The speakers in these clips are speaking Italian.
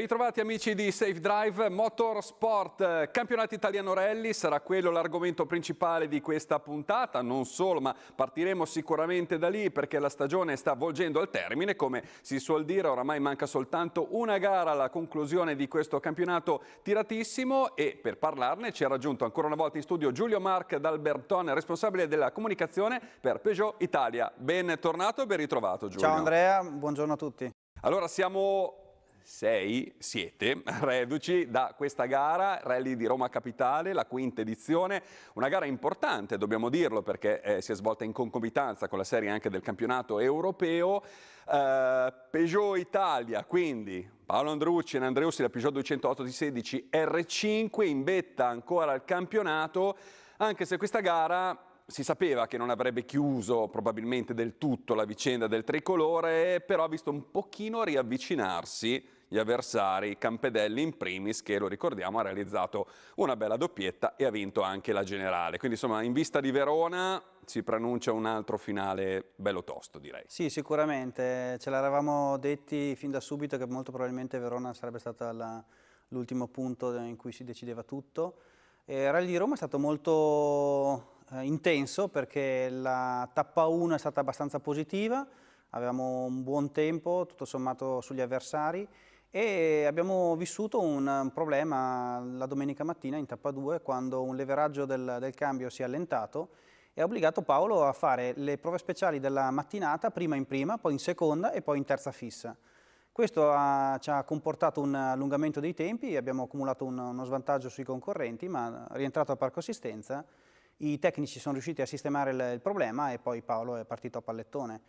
Ritrovati amici di Safe Drive Motorsport, eh, campionato italiano rally sarà quello l'argomento principale di questa puntata, non solo ma partiremo sicuramente da lì perché la stagione sta volgendo al termine, come si suol dire oramai manca soltanto una gara alla conclusione di questo campionato tiratissimo e per parlarne ci ha raggiunto ancora una volta in studio Giulio Marc D'Alberton responsabile della comunicazione per Peugeot Italia. Ben tornato e ben ritrovato Giulio. Ciao Andrea, buongiorno a tutti. Allora siamo sei, siete reduci da questa gara, Rally di Roma Capitale, la quinta edizione, una gara importante dobbiamo dirlo perché eh, si è svolta in concomitanza con la serie anche del campionato europeo, eh, Peugeot Italia quindi Paolo Andrucci e Andreussi da Peugeot 208 di 16 R5 in betta ancora al campionato, anche se questa gara si sapeva che non avrebbe chiuso probabilmente del tutto la vicenda del tricolore, però ha visto un pochino riavvicinarsi gli avversari. Campedelli in primis che, lo ricordiamo, ha realizzato una bella doppietta e ha vinto anche la generale. Quindi insomma in vista di Verona si pronuncia un altro finale bello tosto direi. Sì sicuramente, ce l'eravamo detti fin da subito che molto probabilmente Verona sarebbe stata l'ultimo punto in cui si decideva tutto. Eh, Rally di Roma è stato molto eh, intenso perché la tappa 1 è stata abbastanza positiva, avevamo un buon tempo tutto sommato sugli avversari e abbiamo vissuto un, problema la domenica mattina in tappa 2 quando un leveraggio del, del cambio si è allentato e ha obbligato Paolo a fare le prove speciali della mattinata prima in prima, poi in seconda e poi in terza fissa. Questo ha, ci ha comportato un allungamento dei tempi, abbiamo accumulato un, uno svantaggio sui concorrenti, ma rientrato a parco assistenza i tecnici sono riusciti a sistemare il, il problema e poi Paolo è partito a pallettone.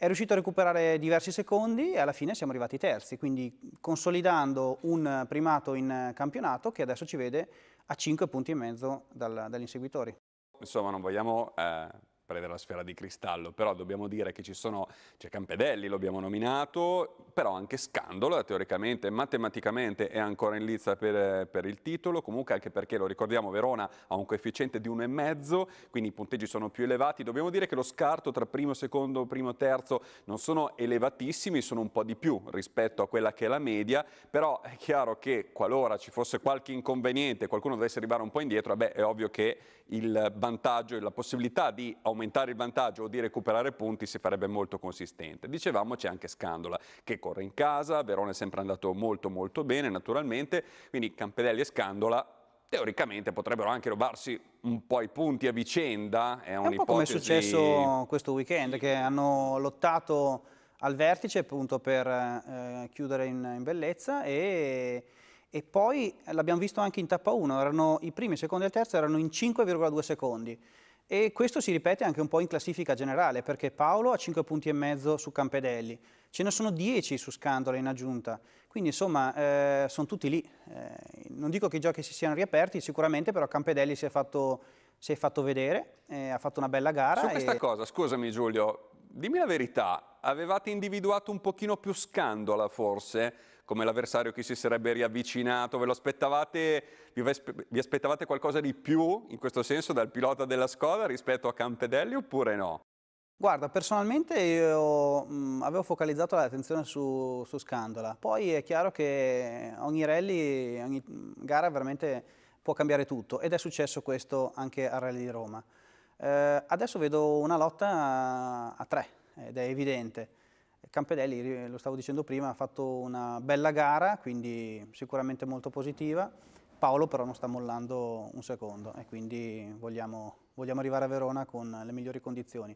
È riuscito a recuperare diversi secondi e alla fine siamo arrivati terzi, quindi consolidando un primato in campionato che adesso ci vede a 5 punti e mezzo dal, dagli inseguitori. Insomma, non vogliamo eh prendere la sfera di cristallo, però dobbiamo dire che ci sono, c'è Campedelli, lo abbiamo nominato, però anche Scandalo teoricamente, matematicamente è ancora in lizza per, per il titolo, comunque anche perché lo ricordiamo Verona ha un coefficiente di 1,5, quindi i punteggi sono più elevati, dobbiamo dire che lo scarto tra primo, secondo, primo, terzo non sono elevatissimi, sono un po' di più rispetto a quella che è la media, però è chiaro che qualora ci fosse qualche inconveniente, qualcuno dovesse arrivare un po' indietro, beh, è ovvio che il vantaggio e la possibilità di aumentare aumentare il vantaggio o di recuperare punti si farebbe molto consistente. Dicevamo c'è anche Scandola che corre in casa, Verona è sempre andato molto molto bene naturalmente, quindi Campedelli e Scandola teoricamente potrebbero anche rubarsi un po' i punti a vicenda. È, è un po' come è successo questo weekend che hanno lottato al vertice appunto per eh, chiudere in, in, bellezza e, e poi l'abbiamo visto anche in tappa 1, erano i primi, i secondi e il terzo erano in 5,2 secondi. E questo si ripete anche un po' in classifica generale, perché Paolo ha 5 punti e mezzo su Campedelli, ce ne sono 10 su Scandola in aggiunta, quindi insomma eh, sono tutti lì. Eh, non dico che i giochi si siano riaperti, sicuramente però Campedelli si è fatto, si è fatto vedere, eh, ha fatto una bella gara. Su questa e... cosa, scusami Giulio, dimmi la verità, avevate individuato un pochino più Scandola forse? come l'avversario che si sarebbe riavvicinato, ve lo aspettavate, vi aspettavate qualcosa di più in questo senso dal pilota della Scoda rispetto a Campedelli oppure no? Guarda, personalmente io mh, avevo focalizzato l'attenzione su, su, Scandola, poi è chiaro che ogni rally, ogni gara veramente può cambiare tutto ed è successo questo anche al rally di Roma. Eh, adesso vedo una lotta a, a tre ed è evidente. Campedelli, lo stavo dicendo prima, ha fatto una bella gara, quindi sicuramente molto positiva. Paolo però non sta mollando un secondo e quindi vogliamo, vogliamo arrivare a Verona con le migliori condizioni.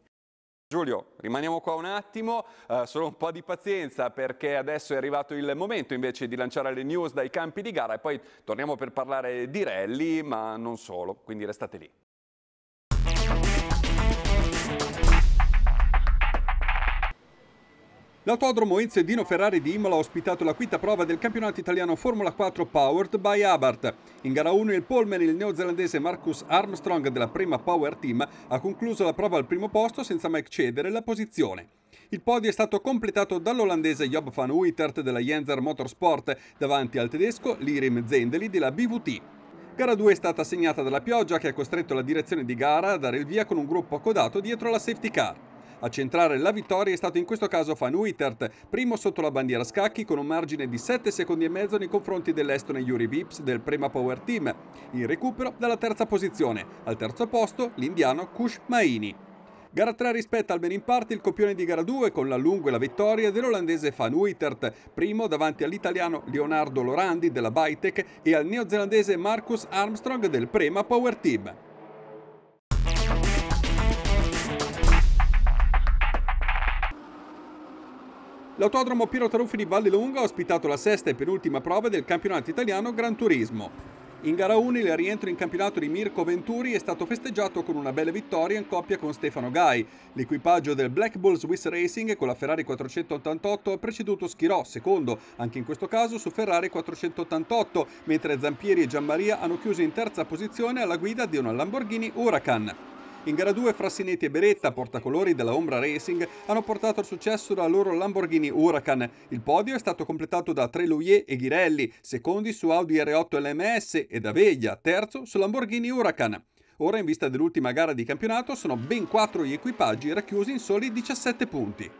Giulio, rimaniamo qua un attimo, uh, solo un po' di pazienza perché adesso è arrivato il momento invece di lanciare le news dai campi di gara e poi torniamo per parlare di rally, ma non solo, quindi restate lì. L'autodromo Enzedino Ferrari di Imola ha ospitato la quinta prova del campionato italiano Formula 4 Powered by Abarth. In gara 1 il polman il neozelandese Marcus Armstrong della prima Power Team ha concluso la prova al primo posto senza mai cedere la posizione. Il podio è stato completato dall'olandese Job van Uitert della Jenser Motorsport davanti al tedesco Lirim Zendeli della BVT. Gara 2 è stata segnata dalla pioggia che ha costretto la direzione di gara a dare il via con un gruppo accodato dietro la safety car. A centrare la vittoria è stato in questo caso Van Uytert, primo sotto la bandiera scacchi con un margine di 7 secondi e mezzo nei confronti dell'Estone Yuri Vips del Prema Power Team, in recupero dalla terza posizione. Al terzo posto l'indiano Kush Maini. Gara 3 rispetta almeno in parte il copione di gara 2 con la lunga e la vittoria dell'olandese Van Uytert, primo davanti all'italiano Leonardo Lorandi della Bytec e al neozelandese Marcus Armstrong del Prema Power Team. L'autodromo Piero Taruffi di Valle ha ospitato la sesta e penultima prova del campionato italiano Gran Turismo. In gara 1 il rientro in campionato di Mirko Venturi è stato festeggiato con una bella vittoria in coppia con Stefano Gai. L'equipaggio del Black Bull Swiss Racing con la Ferrari 488 ha preceduto Schirò, secondo, anche in questo caso su Ferrari 488, mentre Zampieri e Gianmaria hanno chiuso in terza posizione alla guida di una Lamborghini Huracan. In gara 2 Frassinetti e Beretta, portacolori della Ombra Racing, hanno portato al successo la loro Lamborghini Huracan. Il podio è stato completato da Trelouier e Ghirelli, secondi su Audi R8 LMS e da Veglia, terzo su Lamborghini Huracan. Ora, in vista dell'ultima gara di campionato, sono ben 4 gli equipaggi racchiusi in soli 17 punti.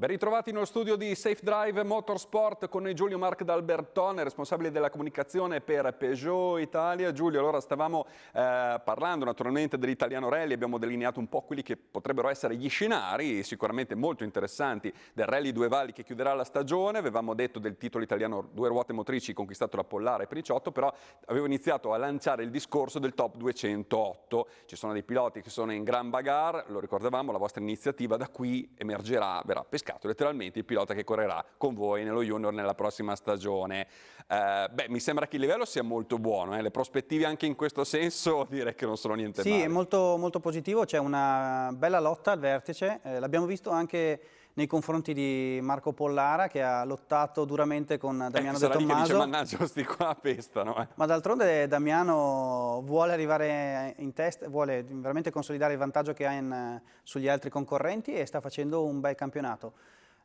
Ben ritrovati nello studio di Safe Drive Motorsport con noi Giulio Marc D'Albertone, responsabile della comunicazione per Peugeot Italia. Giulio, allora stavamo eh, parlando naturalmente dell'italiano rally, abbiamo delineato un po' quelli che potrebbero essere gli scenari, sicuramente molto interessanti, del rally Due Valli che chiuderà la stagione. Avevamo detto del titolo italiano Due ruote motrici conquistato da Pollare e Priciotto, però avevo iniziato a lanciare il discorso del top 208. Ci sono dei piloti che sono in gran bagarre, lo ricordavamo, la vostra iniziativa da qui emergerà, verrà pescata pescato letteralmente il pilota che correrà con voi nello junior nella prossima stagione. Eh, beh, mi sembra che il livello sia molto buono, eh? le prospettive anche in questo senso direi che non sono niente sì, male. Sì, è molto, molto positivo, c'è una bella lotta al vertice, eh, l'abbiamo visto anche nei confronti di Marco Pollara che ha lottato duramente con eh, Damiano eh, De Tommaso. Dice, mannaggia, questi qua pestano. Eh. Ma d'altronde Damiano vuole arrivare in testa, vuole veramente consolidare il vantaggio che ha in, eh, sugli altri concorrenti e sta facendo un bel campionato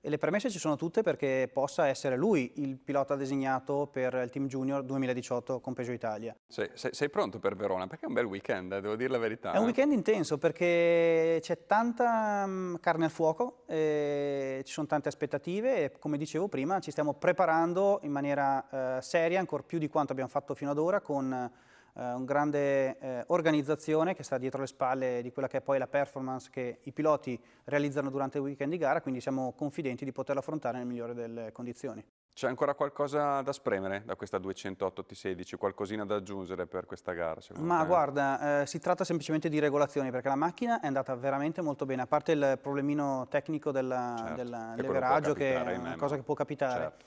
e le premesse ci sono tutte perché possa essere lui il pilota designato per il Team Junior 2018 con Peugeot Italia. Sei, sei, sei pronto per Verona? Perché è un bel weekend, eh, devo dire la verità. È un eh. weekend intenso perché c'è tanta mm, carne al fuoco, eh, ci sono tante aspettative e come dicevo prima ci stiamo preparando in maniera eh, seria, ancora più di quanto abbiamo fatto fino ad ora con eh, una grande eh, organizzazione che sta dietro le spalle di quella che è poi la performance che i piloti realizzano durante il weekend di gara, quindi siamo confidenti di poterla affrontare nel migliore delle condizioni. C'è ancora qualcosa da spremere da questa 208 T16, qualcosina da aggiungere per questa gara? Ma te? guarda, eh, si tratta semplicemente di regolazioni perché la macchina è andata veramente molto bene, a parte il problemino tecnico del certo. leveraggio che è una cosa che può capitare. Certo.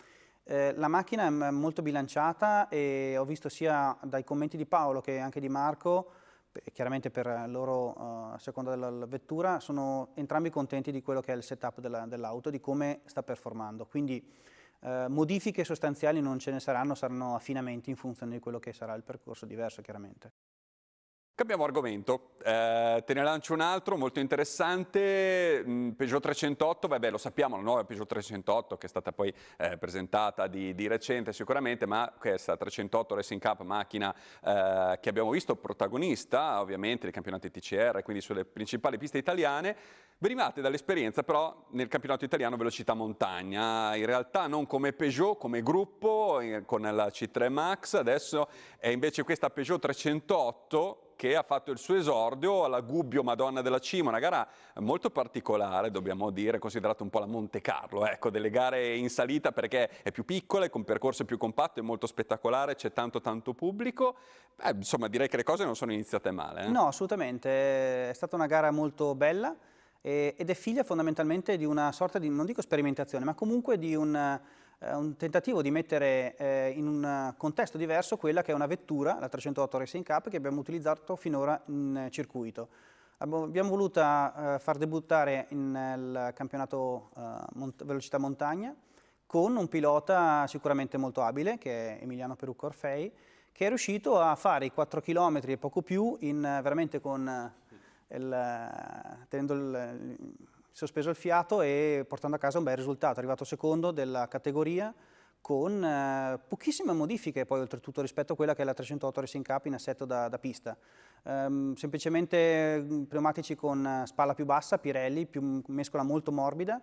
Eh, la macchina è molto bilanciata e ho visto sia dai commenti di Paolo che anche di Marco, chiaramente per loro uh, a seconda della vettura, sono entrambi contenti di quello che è il setup dell'auto, dell di come sta performando. Quindi eh, modifiche sostanziali non ce ne saranno, saranno affinamenti in funzione di quello che sarà il percorso diverso chiaramente. Cambiamo argomento, eh, te ne lancio un altro molto interessante, mm, Peugeot 308, vabbè lo sappiamo, la nuova Peugeot 308 che è stata poi eh, presentata di, di, recente sicuramente, ma questa 308 Racing Cup macchina eh, che abbiamo visto protagonista ovviamente dei campionati TCR, quindi sulle principali piste italiane, Derivate dall'esperienza però nel campionato italiano velocità montagna, in realtà non come Peugeot, come gruppo, eh, con la C3 Max, adesso è invece questa Peugeot 308 che ha fatto il suo esordio alla Gubbio Madonna della Cima, una gara molto particolare, dobbiamo dire, considerata un po' la Monte Carlo, ecco, delle gare in salita perché è più piccola, è con percorso più compatto, è molto spettacolare, c'è tanto tanto pubblico. Beh, insomma, direi che le cose non sono iniziate male. Eh? No, assolutamente, è stata una gara molto bella ed è figlia fondamentalmente di una sorta di, non dico sperimentazione, ma comunque di un eh, un tentativo di mettere eh, in un contesto diverso quella che è una vettura, la 308 Racing Cup, che abbiamo utilizzato finora in circuito. Abbiamo voluto eh, far debuttare nel campionato eh, mont velocità montagna con un pilota sicuramente molto abile, che è Emiliano Perucco Orfei, che è riuscito a fare i 4 km e poco più in, veramente con eh, il, tenendo il sospeso il fiato e portando a casa un bel risultato, è arrivato secondo della categoria con eh, pochissime modifiche poi oltretutto rispetto a quella che è la 308 Racing Cup in assetto da, da pista. Ehm, semplicemente mm, pneumatici con eh, spalla più bassa, Pirelli, più, mm, mescola molto morbida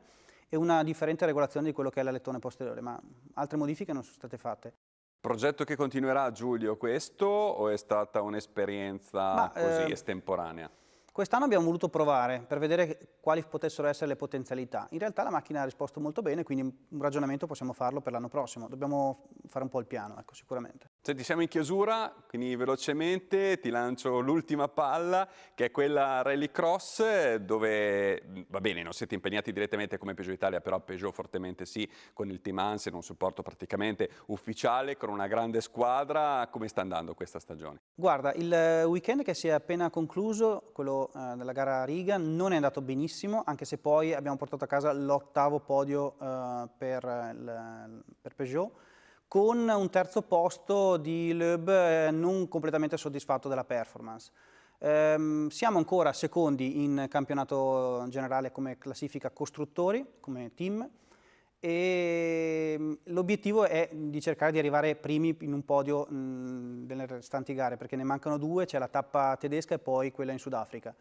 e una differente regolazione di quello che è l'alettone posteriore, ma altre modifiche non sono state fatte. Progetto che continuerà Giulio questo o è stata un'esperienza così eh, estemporanea? Quest'anno abbiamo voluto provare per vedere quali potessero essere le potenzialità. In realtà la macchina ha risposto molto bene, quindi un ragionamento possiamo farlo per l'anno prossimo. Dobbiamo fare un po' il piano, ecco, sicuramente. Senti, siamo in chiusura, quindi velocemente ti lancio l'ultima palla, che è quella rally cross, dove, va bene, non siete impegnati direttamente come Peugeot Italia, però Peugeot fortemente sì, con il team Ansen, un supporto praticamente ufficiale, con una grande squadra. Come sta andando questa stagione? Guarda, il eh, weekend che si è appena concluso, quello eh, della gara a Riga, non è andato benissimo, anche se poi abbiamo portato a casa l'ottavo podio eh, per, il, per Peugeot con un terzo posto di Loeb eh, non completamente soddisfatto della performance. Ehm, siamo ancora secondi in campionato generale come classifica costruttori, come team, e mm, l'obiettivo è di cercare di arrivare primi in un podio mh, mm, delle restanti gare, perché ne mancano due, c'è la tappa tedesca e poi quella in Sudafrica.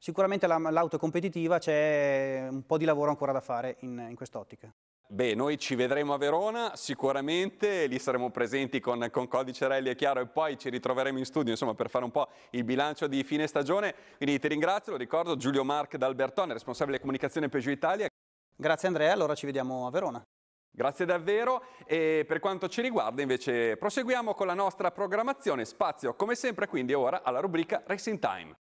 Sicuramente l'auto è competitiva, c'è un po' di lavoro ancora da fare in, in quest'ottica. Beh, noi ci vedremo a Verona, sicuramente, lì saremo presenti con, con Codice Rally, è chiaro, e poi ci ritroveremo in studio, insomma, per fare un po' il bilancio di fine stagione. Quindi ti ringrazio, lo ricordo, Giulio Marc D'Albertone, responsabile comunicazione Peugeot Italia. Grazie Andrea, allora ci vediamo a Verona. Grazie davvero e per quanto ci riguarda invece proseguiamo con la nostra programmazione, spazio come sempre quindi ora alla rubrica Racing Time.